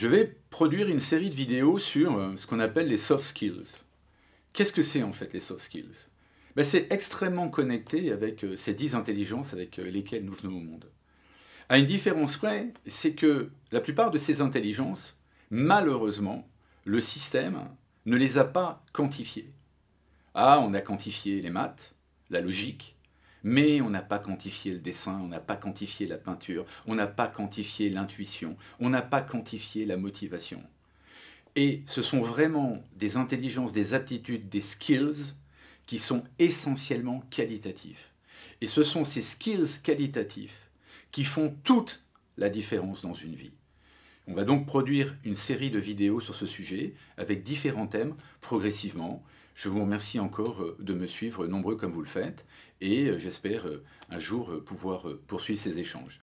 Je vais produire une série de vidéos sur euh, ce qu'on appelle les soft skills. Qu'est-ce que c'est en fait les soft skills ben, C'est extrêmement connecté avec euh, ces dix intelligences avec euh, lesquelles nous venons au monde. À une différence près, c'est que la plupart de ces intelligences, malheureusement, le système ne les a pas quantifiées. Ah, on a quantifié les maths, la logique, mais on n'a pas quantifié le dessin, on n'a pas quantifié la peinture, on n'a pas quantifié l'intuition, on n'a pas quantifié la motivation. Et ce sont vraiment des intelligences, des aptitudes, des skills qui sont essentiellement qualitatifs. Et ce sont ces skills qualitatifs qui font toute la différence dans une vie. On va donc produire une série de vidéos sur ce sujet avec différents thèmes progressivement. Je vous remercie encore euh, de me suivre nombreux comme vous le faites et euh, j'espère euh, un jour pouvoir poursuivre ces échanges.